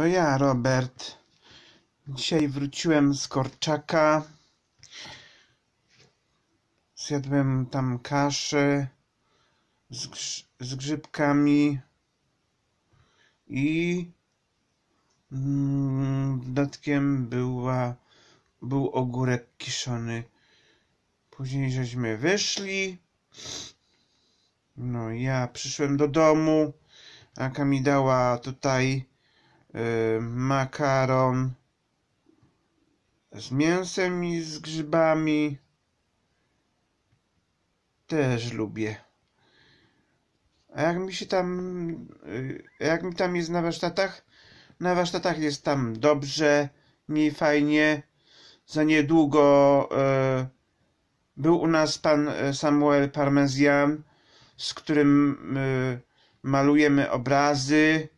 To ja, Robert. Dzisiaj wróciłem z Korczaka. Zjadłem tam kaszę z, grz z grzybkami i mm, dodatkiem była, był ogórek kiszony. Później żeśmy wyszli. No ja przyszłem do domu. Aka mi dała tutaj Y, makaron z mięsem i z grzybami też lubię. A jak mi się tam, y, jak mi tam jest na warsztatach? Na warsztatach jest tam dobrze, mi fajnie. Za niedługo y, był u nas pan Samuel Parmezian z którym malujemy obrazy.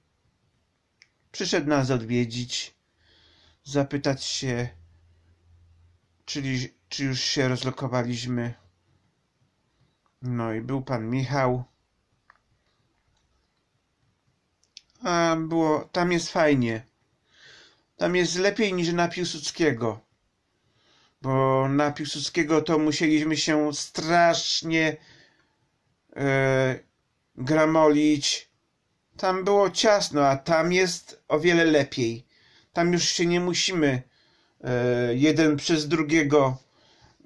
Przyszedł nas odwiedzić, zapytać się, czyli, czy już się rozlokowaliśmy. No i był pan Michał. A było, tam jest fajnie. Tam jest lepiej niż na Piłsudskiego. Bo na Piłsudskiego to musieliśmy się strasznie e, gramolić, tam było ciasno, a tam jest o wiele lepiej. Tam już się nie musimy e, jeden przez drugiego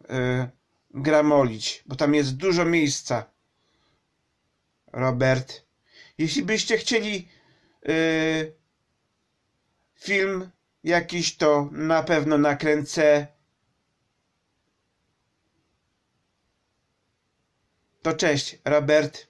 e, gramolić, bo tam jest dużo miejsca. Robert, jeśli byście chcieli e, film jakiś, to na pewno nakręcę. To cześć, Robert.